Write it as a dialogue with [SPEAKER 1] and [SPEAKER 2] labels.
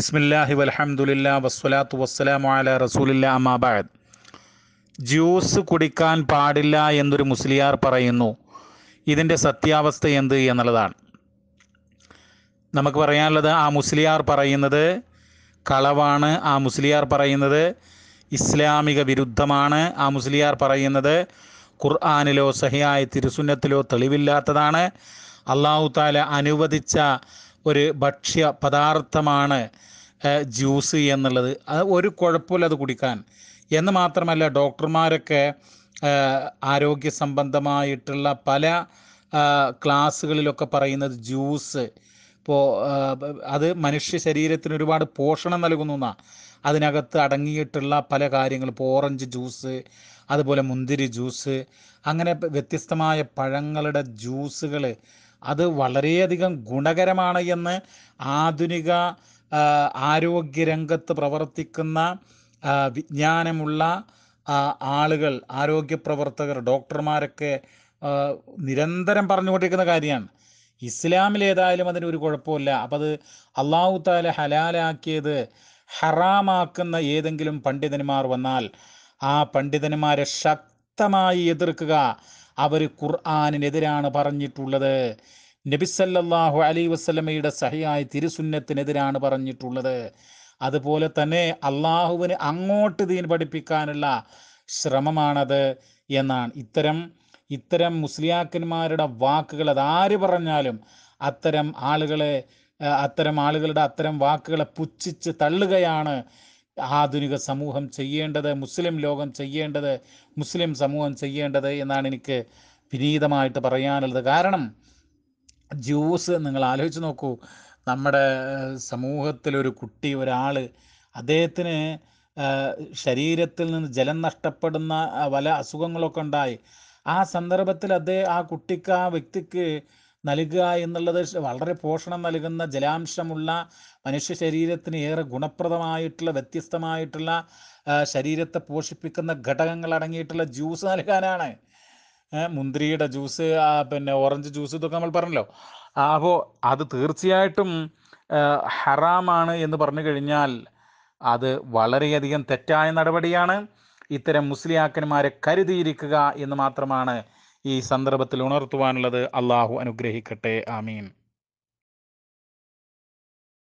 [SPEAKER 1] ബിസ്മില്ലാഹി വലഹമുല്ല വസ്സലാത്തു വസ്സലാമു അല റസൂലില്ല അമാബാദ് ജ്യൂസ് കുടിക്കാൻ പാടില്ല എന്നൊരു മുസ്ലിയാർ പറയുന്നു ഇതിൻ്റെ സത്യാവസ്ഥ എന്ത് എന്നുള്ളതാണ് നമുക്ക് പറയാനുള്ളത് ആ മുസ്ലിയാർ പറയുന്നത് കളവാണ് ആ മുസ്ലിയാർ പറയുന്നത് ഇസ്ലാമിക വിരുദ്ധമാണ് ആ മുസ്ലിയാർ പറയുന്നത് ഖുർആാനിലോ സഹിയായ തിരുസുന്നത്തിലോ തെളിവില്ലാത്തതാണ് അള്ളാഹു താല അനുവദിച്ച ഒരു ഭക്ഷ്യ പദാർത്ഥമാണ് ജ്യൂസ് എന്നുള്ളത് അത് ഒരു കുഴപ്പമില്ല അത് കുടിക്കാൻ എന്ന് മാത്രമല്ല ഡോക്ടർമാരൊക്കെ ആരോഗ്യ സംബന്ധമായിട്ടുള്ള പല ക്ലാസ്സുകളിലൊക്കെ പറയുന്നത് ജ്യൂസ് ഇപ്പോൾ അത് മനുഷ്യ ശരീരത്തിന് ഒരുപാട് പോഷണം എന്നാണ് അതിനകത്ത് അടങ്ങിയിട്ടുള്ള പല കാര്യങ്ങൾ ഇപ്പോൾ ഓറഞ്ച് ജ്യൂസ് അതുപോലെ മുന്തിരി ജ്യൂസ് അങ്ങനെ വ്യത്യസ്തമായ പഴങ്ങളുടെ ജ്യൂസുകൾ അത് വളരെയധികം ഗുണകരമാണ് എന്ന് ആധുനിക ആരോഗ്യരംഗത്ത് പ്രവർത്തിക്കുന്ന വിജ്ഞാനമുള്ള ആളുകൾ ആരോഗ്യ പ്രവർത്തകർ ഡോക്ടർമാരൊക്കെ നിരന്തരം പറഞ്ഞുകൊണ്ടിരിക്കുന്ന കാര്യമാണ് ഇസ്ലാമിൽ ഏതായാലും അതിന് ഒരു കുഴപ്പമില്ല അപ്പം അത് അള്ളാഹു താല ഹലാലാക്കിയത് ഹറാമാക്കുന്ന ഏതെങ്കിലും പണ്ഡിതന്മാർ വന്നാൽ ആ പണ്ഡിതന്മാരെ ശക്തമായി എതിർക്കുക അവർ ഖുർആാനിനെതിരാണ് പറഞ്ഞിട്ടുള്ളത് നബിസല്ലാഹു അലി വസ്ലമയുടെ സഹിയായ തിരുസുന്നത്തിനെതിരാണ് പറഞ്ഞിട്ടുള്ളത് അതുപോലെ തന്നെ അള്ളാഹുവിന് അങ്ങോട്ട് ദീൻ പഠിപ്പിക്കാനുള്ള ശ്രമമാണത് എന്നാണ് ഇത്തരം ഇത്തരം മുസ്ലിയാക്കന്മാരുടെ വാക്കുകൾ അതാര് പറഞ്ഞാലും അത്തരം ആളുകളെ അത്തരം ആളുകളുടെ അത്തരം വാക്കുകളെ പുച്ഛിച്ച് തള്ളുകയാണ് ആധുനിക സമൂഹം ചെയ്യേണ്ടത് മുസ്ലിം ലോകം ചെയ്യേണ്ടത് മുസ്ലിം സമൂഹം ചെയ്യേണ്ടത് എന്നാണ് എനിക്ക് വിനീതമായിട്ട് പറയാനുള്ളത് കാരണം ജ്യൂസ് നിങ്ങൾ ആലോചിച്ച് നോക്കൂ നമ്മുടെ സമൂഹത്തിലൊരു കുട്ടി ഒരാൾ അദ്ദേഹത്തിന് ശരീരത്തിൽ നിന്ന് ജലം നഷ്ടപ്പെടുന്ന പല അസുഖങ്ങളൊക്കെ ഉണ്ടായി ആ സന്ദർഭത്തിൽ അദ്ദേഹം ആ കുട്ടിക്ക് ആ വ്യക്തിക്ക് നൽകുക എന്നുള്ളത് വളരെ പോഷണം നൽകുന്ന ജലാംശമുള്ള മനുഷ്യ ശരീരത്തിന് ഏറെ ഗുണപ്രദമായിട്ടുള്ള വ്യത്യസ്തമായിട്ടുള്ള ശരീരത്തെ പോഷിപ്പിക്കുന്ന ഘടകങ്ങൾ അടങ്ങിയിട്ടുള്ള ജ്യൂസ് നൽകാനാണ് മുന്തിരിയുടെ ജ്യൂസ് പിന്നെ ഓറഞ്ച് ജ്യൂസ് ഇതൊക്കെ നമ്മൾ പറഞ്ഞല്ലോ അപ്പോൾ അത് തീർച്ചയായിട്ടും ഹറാമാണ് എന്ന് പറഞ്ഞു കഴിഞ്ഞാൽ അത് വളരെയധികം തെറ്റായ നടപടിയാണ് ഇത്തരം മുസ്ലിയാക്കന്മാരെ കരുതിയിരിക്കുക എന്ന് മാത്രമാണ് ഈ സന്ദർഭത്തിൽ ഉണർത്തുവാനുള്ളത് അള്ളാഹു അനുഗ്രഹിക്കട്ടെ ആമീൻ